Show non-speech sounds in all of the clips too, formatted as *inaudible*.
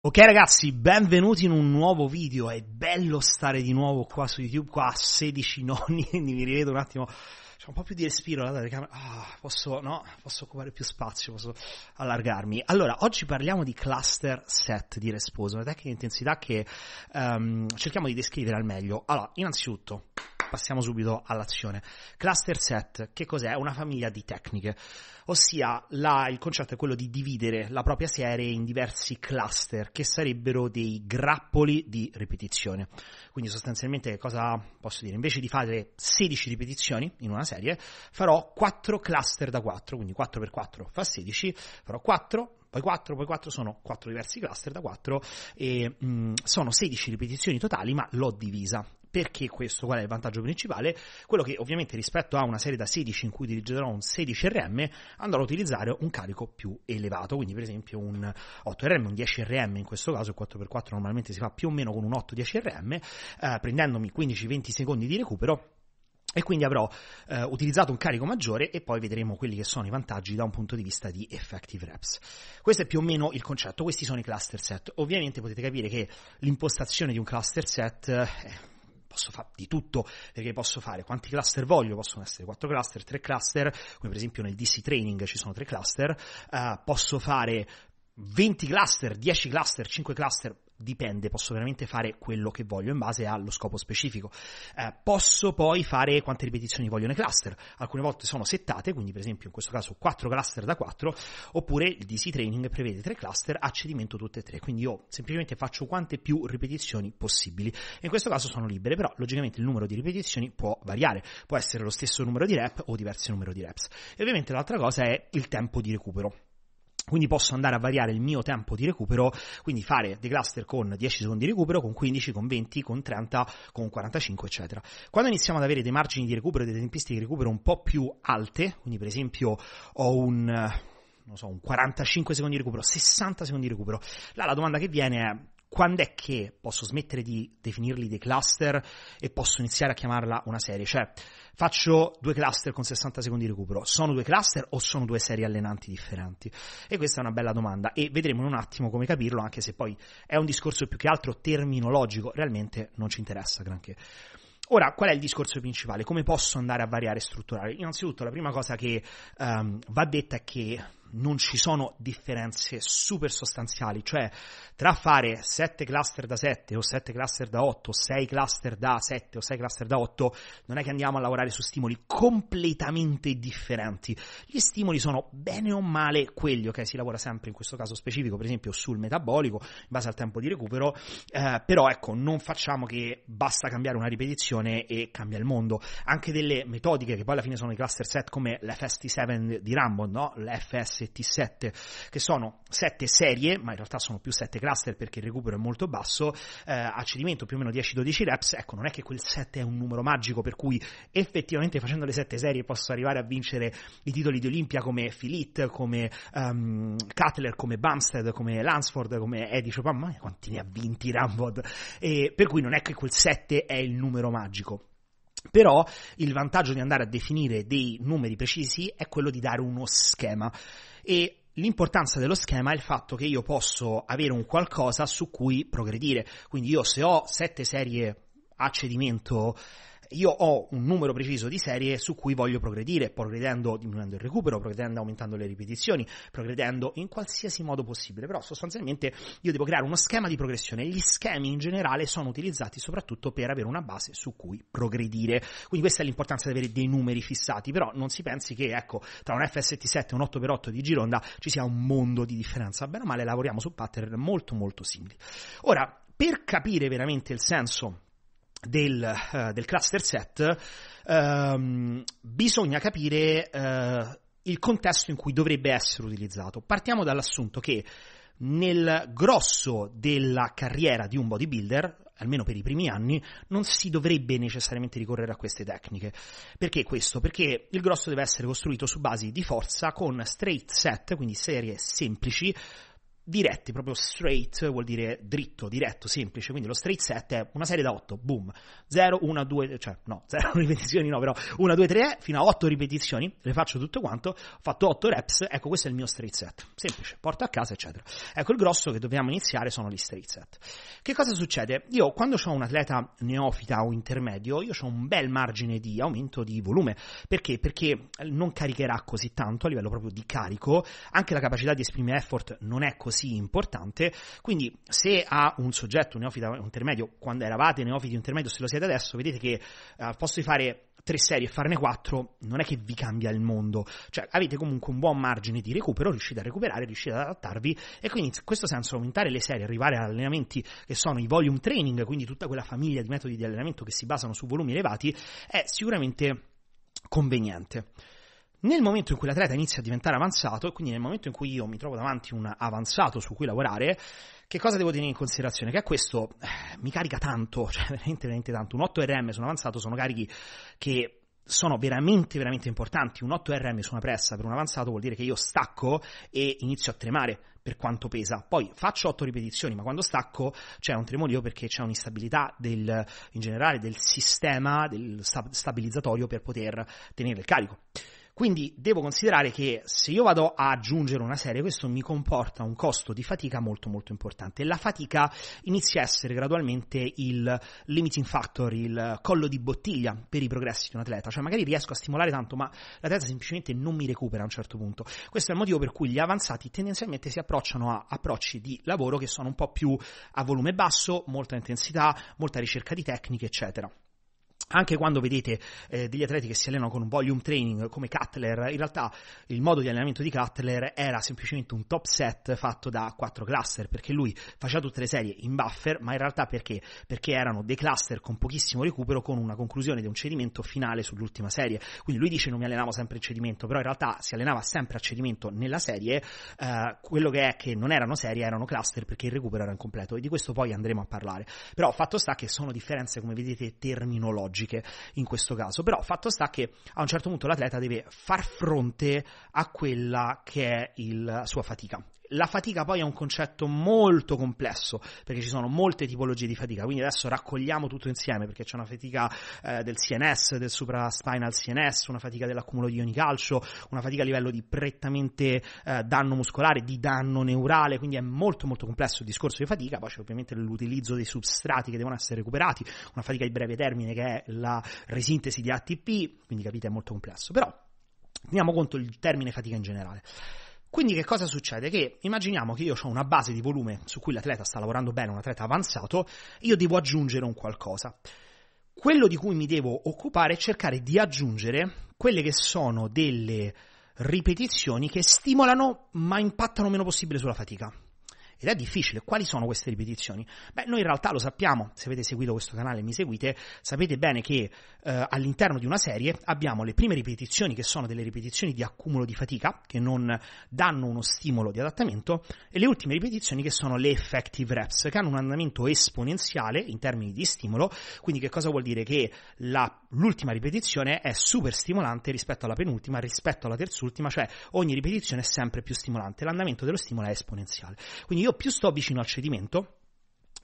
Ok ragazzi, benvenuti in un nuovo video, è bello stare di nuovo qua su YouTube, qua a 16 nonni, *laughs* mi rivedo un attimo un po' più di respiro la telecamera. Ah, posso, no, posso occupare più spazio, posso allargarmi. Allora, oggi parliamo di cluster set di response, una tecnica di intensità che um, cerchiamo di descrivere al meglio. Allora, innanzitutto, passiamo subito all'azione. Cluster set, che cos'è? Una famiglia di tecniche, ossia la, il concetto è quello di dividere la propria serie in diversi cluster, che sarebbero dei grappoli di ripetizione. Quindi sostanzialmente cosa posso dire? Invece di fare 16 ripetizioni in una serie, serie, farò 4 cluster da 4, quindi 4 x 4 fa 16, farò 4, poi 4, poi 4 sono 4 diversi cluster da 4 e mh, mm, sono 16 ripetizioni totali, ma l'ho divisa. Perché questo? Qual è il vantaggio principale? Quello che ovviamente rispetto a una serie da 16 in cui dirigerò un 16 RM andrò a utilizzare un carico più elevato, quindi per esempio un 8 RM, un 10 RM in questo caso, il 4x4 normalmente si fa più o meno con un 8-10 RM, eh, prendendomi 15-20 secondi di recupero e quindi avrò eh, utilizzato un carico maggiore e poi vedremo quelli che sono i vantaggi da un punto di vista di effective reps. Questo è più o meno il concetto, questi sono i cluster set. Ovviamente potete capire che l'impostazione di un cluster set eh, posso fare di tutto perché posso fare quanti cluster voglio, possono essere 4 cluster, 3 cluster, come per esempio nel DC training ci sono 3 cluster, eh, posso fare 20 cluster, 10 cluster, 5 cluster, dipende, posso veramente fare quello che voglio in base allo scopo specifico. Eh, posso poi fare quante ripetizioni voglio nei cluster, alcune volte sono settate, quindi per esempio in questo caso 4 cluster da 4, oppure il DC Training prevede 3 cluster a cedimento tutte e 3, quindi io semplicemente faccio quante più ripetizioni possibili. in questo caso sono libere, però logicamente il numero di ripetizioni può variare, può essere lo stesso numero di rep o diversi numero di reps. E ovviamente l'altra cosa è il tempo di recupero quindi posso andare a variare il mio tempo di recupero, quindi fare dei cluster con 10 secondi di recupero, con 15, con 20, con 30, con 45, eccetera. Quando iniziamo ad avere dei margini di recupero e delle tempistiche di recupero un po' più alte, quindi per esempio ho un non so, un 45 secondi di recupero, 60 secondi di recupero. Là la domanda che viene è quando è che posso smettere di definirli dei cluster e posso iniziare a chiamarla una serie? Cioè, faccio due cluster con 60 secondi di recupero, sono due cluster o sono due serie allenanti differenti? E questa è una bella domanda e vedremo in un attimo come capirlo, anche se poi è un discorso più che altro terminologico, realmente non ci interessa granché. Ora, qual è il discorso principale? Come posso andare a variare e strutturare? Innanzitutto, la prima cosa che um, va detta è che non ci sono differenze super sostanziali, cioè tra fare 7 cluster da 7 o 7 cluster da 8, o 6 cluster da 7 o 6 cluster da 8, non è che andiamo a lavorare su stimoli completamente differenti. Gli stimoli sono bene o male quelli, ok? Si lavora sempre in questo caso specifico, per esempio sul metabolico, in base al tempo di recupero, eh, però ecco, non facciamo che basta cambiare una ripetizione e cambia il mondo. Anche delle metodiche che poi alla fine sono i cluster set come l'FST7 di Rambo, no? L'FS classe T7, che sono sette serie, ma in realtà sono più sette cluster perché il recupero è molto basso, eh, a cedimento più o meno 10-12 reps, ecco, non è che quel 7 è un numero magico, per cui effettivamente facendo le sette serie posso arrivare a vincere i titoli di Olimpia come Philippe, come um, Cutler, come Bumstead, come Lansford, come Eddie Chopin, ma quanti ne ha vinti Rambod? E, per cui non è che quel 7 è il numero magico. Però il vantaggio di andare a definire dei numeri precisi è quello di dare uno schema. E L'importanza dello schema è il fatto che io posso avere un qualcosa su cui progredire. Quindi io se ho sette serie a cedimento io ho un numero preciso di serie su cui voglio progredire, progredendo diminuendo il recupero, progredendo aumentando le ripetizioni, progredendo in qualsiasi modo possibile, però sostanzialmente io devo creare uno schema di progressione. Gli schemi in generale sono utilizzati soprattutto per avere una base su cui progredire. Quindi questa è l'importanza di avere dei numeri fissati, però non si pensi che ecco, tra un FST7 e un 8x8 di Gironda ci sia un mondo di differenza. Bene o male lavoriamo su pattern molto molto simili. Ora, per capire veramente il senso del, uh, del cluster set, um, bisogna capire uh, il contesto in cui dovrebbe essere utilizzato. Partiamo dall'assunto che nel grosso della carriera di un bodybuilder, almeno per i primi anni, non si dovrebbe necessariamente ricorrere a queste tecniche. Perché questo? Perché il grosso deve essere costruito su basi di forza con straight set, quindi serie semplici, diretti, proprio straight, vuol dire dritto, diretto, semplice, quindi lo straight set è una serie da 8, boom, 0, 1, 2, cioè no, 0 *laughs* ripetizioni no, però 1, 2, 3, fino a 8 ripetizioni, le faccio tutto quanto, ho fatto 8 reps, ecco questo è il mio straight set, semplice, porto a casa, eccetera. Ecco il grosso che dobbiamo iniziare sono gli straight set. Che cosa succede? Io quando ho un atleta neofita o intermedio, io ho un bel margine di aumento di volume, perché? Perché non caricherà così tanto a livello proprio di carico, anche la capacità di esprimere effort non è così così importante. Quindi, se a un soggetto, un neofita intermedio, quando eravate neofiti intermedio, se lo siete adesso, vedete che eh, al posto di fare tre serie e farne quattro, non è che vi cambia il mondo. Cioè, avete comunque un buon margine di recupero, riuscite a recuperare, riuscite ad adattarvi. E quindi, in questo senso, aumentare le serie, arrivare ad allenamenti che sono i volume training, quindi tutta quella famiglia di metodi di allenamento che si basano su volumi elevati, è sicuramente conveniente. Nel momento in cui l'atleta inizia a diventare avanzato, quindi nel momento in cui io mi trovo davanti un avanzato su cui lavorare, che cosa devo tenere in considerazione? Che a questo eh, mi carica tanto, *laughs* cioè veramente, veramente tanto. Un 8RM su un avanzato sono carichi che sono veramente, veramente importanti. Un 8RM su una pressa per un avanzato vuol dire che io stacco e inizio a tremare per quanto pesa. Poi faccio 8 ripetizioni, ma quando stacco c'è un tremolio perché c'è un'instabilità del, in generale del sistema del stabilizzatorio per poter tenere il carico. Quindi devo considerare che se io vado a aggiungere una serie, questo mi comporta un costo di fatica molto molto importante. La fatica inizia a essere gradualmente il limiting factor, il collo di bottiglia per i progressi di un atleta. Cioè magari riesco a stimolare tanto, ma l'atleta semplicemente non mi recupera a un certo punto. Questo è il motivo per cui gli avanzati tendenzialmente si approcciano a approcci di lavoro che sono un po' più a volume basso, molta intensità, molta ricerca di tecniche, eccetera anche quando vedete eh, degli atleti che si allenano con un volume training come Cutler, in realtà il modo di allenamento di Cutler era semplicemente un top set fatto da quattro cluster, perché lui faceva tutte le serie in buffer, ma in realtà perché? Perché erano dei cluster con pochissimo recupero, con una conclusione di un cedimento finale sull'ultima serie. Quindi lui dice non mi allenavo sempre in cedimento, però in realtà si allenava sempre a cedimento nella serie, eh, quello che è che non erano serie, erano cluster perché il recupero era incompleto e di questo poi andremo a parlare. Però fatto sta che sono differenze, come vedete, terminologiche logiche in questo caso. Però fatto sta che a un certo punto l'atleta deve far fronte a quella che è la sua fatica la fatica poi è un concetto molto complesso perché ci sono molte tipologie di fatica, quindi adesso raccogliamo tutto insieme perché c'è una fatica eh, del CNS, del supraspinal CNS, una fatica dell'accumulo di ioni calcio, una fatica a livello di prettamente eh, danno muscolare, di danno neurale, quindi è molto molto complesso il discorso di fatica, poi c'è ovviamente l'utilizzo dei substrati che devono essere recuperati, una fatica di breve termine che è la risintesi di ATP, quindi capite è molto complesso, però teniamo conto il termine fatica in generale. Quindi che cosa succede? Che immaginiamo che io ho una base di volume su cui l'atleta sta lavorando bene, un atleta avanzato, io devo aggiungere un qualcosa. Quello di cui mi devo occupare è cercare di aggiungere quelle che sono delle ripetizioni che stimolano ma impattano meno possibile sulla fatica. Ed è difficile. Quali sono queste ripetizioni? Beh, noi in realtà lo sappiamo, se avete seguito questo canale e mi seguite, sapete bene che eh, all'interno di una serie abbiamo le prime ripetizioni che sono delle ripetizioni di accumulo di fatica, che non danno uno stimolo di adattamento, e le ultime ripetizioni che sono le effective reps, che hanno un andamento esponenziale in termini di stimolo, quindi che cosa vuol dire? Che la, l'ultima ripetizione è super stimolante rispetto alla penultima, rispetto alla terzultima, cioè ogni ripetizione è sempre più stimolante, l'andamento dello stimolo è esponenziale. Quindi io io più sto vicino al cedimento,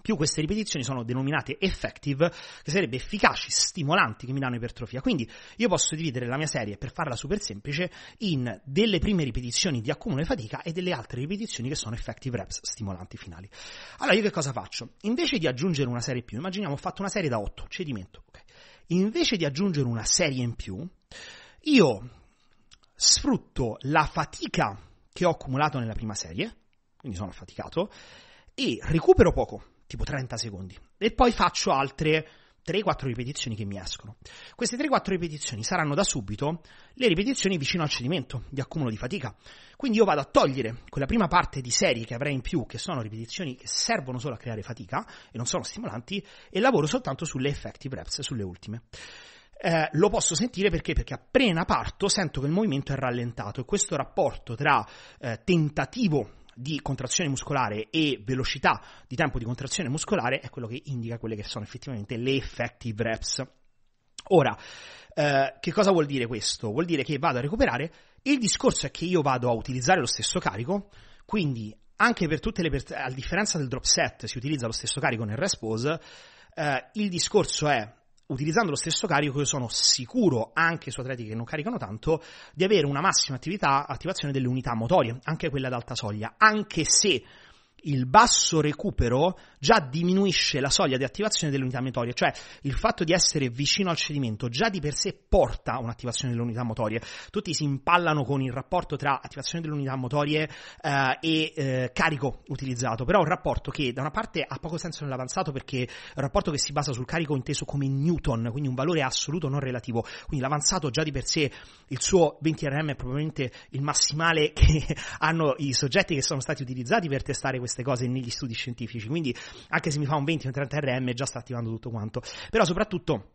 più queste ripetizioni sono denominate effective, che sarebbe efficaci, stimolanti, che mi danno ipertrofia. Quindi io posso dividere la mia serie, per farla super semplice, in delle prime ripetizioni di accumulo e fatica e delle altre ripetizioni che sono effective reps, stimolanti finali. Allora io che cosa faccio? Invece di aggiungere una serie in più, immaginiamo ho fatto una serie da 8, cedimento, ok? Invece di aggiungere una serie in più, io sfrutto la fatica che ho accumulato nella prima serie, quindi sono affaticato, e recupero poco, tipo 30 secondi, e poi faccio altre 3-4 ripetizioni che mi escono. Queste 3-4 ripetizioni saranno da subito le ripetizioni vicino al cedimento, di accumulo di fatica. Quindi io vado a togliere quella prima parte di serie che avrei in più, che sono ripetizioni che servono solo a creare fatica e non sono stimolanti, e lavoro soltanto sulle effective reps, sulle ultime. Eh, lo posso sentire perché? Perché appena parto sento che il movimento è rallentato e questo rapporto tra eh, tentativo di contrazione muscolare e velocità di tempo di contrazione muscolare è quello che indica quelle che sono effettivamente le effective reps. Ora, eh, che cosa vuol dire questo? Vuol dire che vado a recuperare, il discorso è che io vado a utilizzare lo stesso carico, quindi anche per tutte le persone, a differenza del drop set si utilizza lo stesso carico nel rest pose, eh, il discorso è utilizzando lo stesso carico, io sono sicuro, anche su atleti che non caricano tanto, di avere una massima attività, attivazione delle unità motorie, anche quella ad alta soglia, anche se il basso recupero già diminuisce la soglia di attivazione dell'unità motoria, cioè il fatto di essere vicino al cedimento già di per sé porta a un'attivazione delle unità motorie. Tutti si impallano con il rapporto tra attivazione delle unità motorie eh, e eh, carico utilizzato, però un rapporto che da una parte ha poco senso nell'avanzato perché è un rapporto che si basa sul carico inteso come Newton, quindi un valore assoluto non relativo, quindi l'avanzato già di per sé il suo 20 RM è probabilmente il massimale *laughs* che hanno i soggetti che sono stati utilizzati per testare questa queste cose negli studi scientifici, quindi anche se mi fa un 20 o un 30 RM già sta attivando tutto quanto, però soprattutto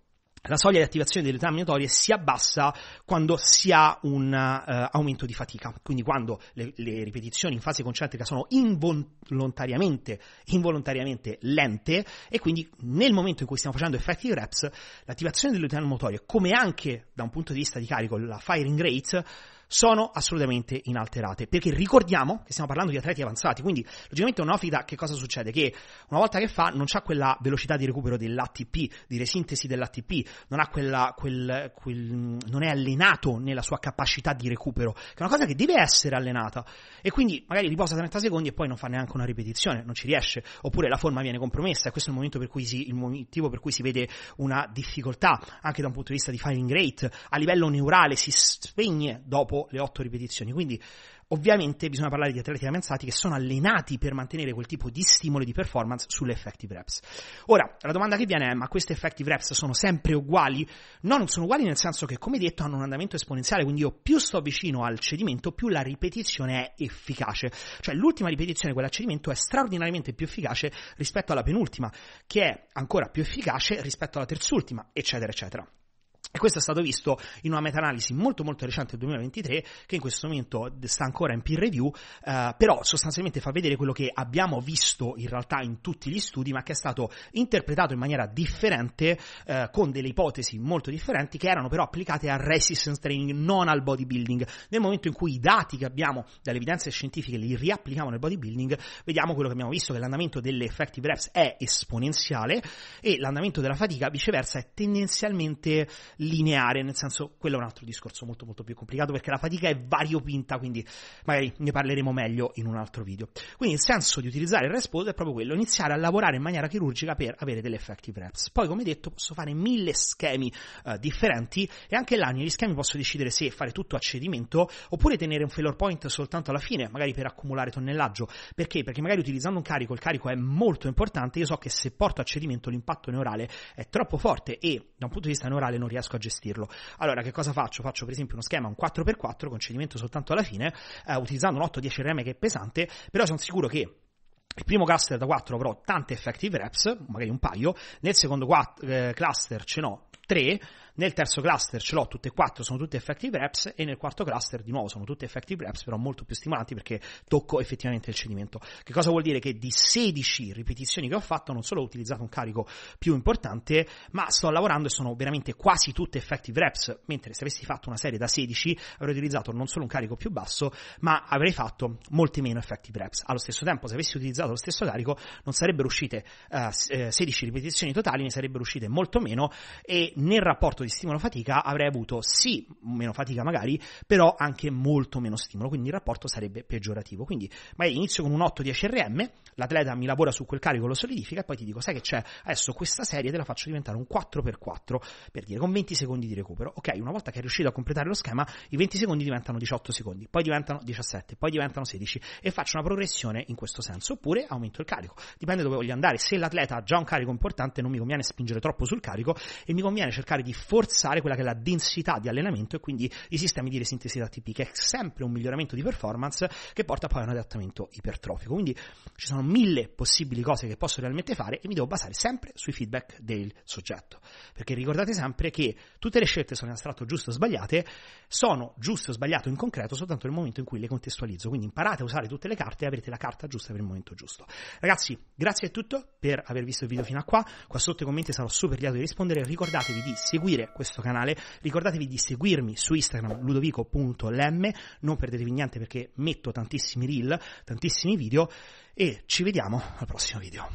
la soglia di attivazione delle unità minatorie si abbassa quando si ha un uh, aumento di fatica, quindi quando le, le, ripetizioni in fase concentrica sono involontariamente, involontariamente, lente e quindi nel momento in cui stiamo facendo effective reps, l'attivazione delle unità motorie, come anche da un punto di vista di carico la firing rate, sono assolutamente inalterate. Perché ricordiamo che stiamo parlando di atleti avanzati, quindi logicamente un ofida che cosa succede? Che una volta che fa non ha quella velocità di recupero dell'ATP, di resintesi dell'ATP, non, quella, quel, quel, non è allenato nella sua capacità di recupero, che è una cosa che deve essere allenata. E quindi magari riposa 30 secondi e poi non fa neanche una ripetizione, non ci riesce, oppure la forma viene compromessa e questo è il, momento per cui si, il motivo per cui si vede una difficoltà anche da un punto di vista di firing rate, a livello neurale si spegne dopo dopo le otto ripetizioni. Quindi ovviamente bisogna parlare di atleti avanzati che sono allenati per mantenere quel tipo di stimolo di performance sulle effective reps. Ora, la domanda che viene è, ma queste effective reps sono sempre uguali? No, non sono uguali nel senso che, come detto, hanno un andamento esponenziale, quindi io più sto vicino al cedimento, più la ripetizione è efficace. Cioè l'ultima ripetizione, quella a cedimento, è straordinariamente più efficace rispetto alla penultima, che è ancora più efficace rispetto alla terzultima, eccetera, eccetera. E questo è stato visto in una meta-analisi molto molto recente del 2023 che in questo momento sta ancora in peer review, eh, però sostanzialmente fa vedere quello che abbiamo visto in realtà in tutti gli studi, ma che è stato interpretato in maniera differente eh, con delle ipotesi molto differenti che erano però applicate al resistance training, non al bodybuilding. Nel momento in cui i dati che abbiamo dalle evidenze scientifiche li riapplichiamo nel bodybuilding, vediamo quello che abbiamo visto, che l'andamento delle effective reps è esponenziale e l'andamento della fatica viceversa è tendenzialmente lineare, nel senso quello è un altro discorso molto molto più complicato perché la fatica è variopinta, quindi magari ne parleremo meglio in un altro video. Quindi il senso di utilizzare il response è proprio quello, iniziare a lavorare in maniera chirurgica per avere delle effective reps. Poi come detto posso fare mille schemi uh, differenti e anche là negli schemi posso decidere se fare tutto a cedimento oppure tenere un failure point soltanto alla fine, magari per accumulare tonnellaggio. Perché? Perché magari utilizzando un carico, il carico è molto importante, io so che se porto a cedimento l'impatto neurale è troppo forte e da un punto di vista neurale non riesco riesco a gestirlo. Allora, che cosa faccio? Faccio per esempio uno schema, un 4x4 con cedimento soltanto alla fine, eh, utilizzando un 8-10 RM che è pesante, però sono sicuro che il primo cluster da 4 avrò tante effective reps, magari un paio, nel secondo quatt- eh, cluster ce n'ho 3, nel terzo cluster ce l'ho tutte e quattro, sono tutte effective reps e nel quarto cluster di nuovo sono tutte effective reps, però molto più stimolanti perché tocco effettivamente il cedimento. Che cosa vuol dire? Che di 16 ripetizioni che ho fatto non solo ho utilizzato un carico più importante, ma sto lavorando e sono veramente quasi tutte effective reps, mentre se avessi fatto una serie da 16 avrei utilizzato non solo un carico più basso, ma avrei fatto molti meno effective reps. Allo stesso tempo, se avessi utilizzato lo stesso carico, non sarebbero uscite uh, eh, 16 eh, ripetizioni totali, ne sarebbero uscite molto meno e nel rapporto di di stimolo fatica avrei avuto sì meno fatica magari, però anche molto meno stimolo, quindi il rapporto sarebbe peggiorativo. Quindi magari inizio con un 8 10 RM, l'atleta mi lavora su quel carico, lo solidifica e poi ti dico sai che c'è, adesso questa serie te la faccio diventare un 4x4 per dire con 20 secondi di recupero. Ok, una volta che è riuscito a completare lo schema, i 20 secondi diventano 18 secondi, poi diventano 17, poi diventano 16 e faccio una progressione in questo senso, oppure aumento il carico. Dipende dove voglio andare, se l'atleta ha già un carico importante non mi conviene spingere troppo sul carico e mi conviene cercare di formare forzare quella che è la densità di allenamento e quindi i sistemi di resintesi da TP, che è sempre un miglioramento di performance che porta poi a un adattamento ipertrofico. Quindi ci sono mille possibili cose che posso realmente fare e mi devo basare sempre sui feedback del soggetto. Perché ricordate sempre che tutte le scelte sono in astratto giuste o sbagliate, sono giusto o sbagliato in concreto soltanto nel momento in cui le contestualizzo. Quindi imparate a usare tutte le carte e avrete la carta giusta per il momento giusto. Ragazzi, grazie a tutto per aver visto il video fino a qua. Qua sotto i commenti sarò super lieto di rispondere. Ricordatevi di seguire questo canale. Ricordatevi di seguirmi su Instagram ludovico.lm, non perdetevi niente perché metto tantissimi reel, tantissimi video e ci vediamo al prossimo video.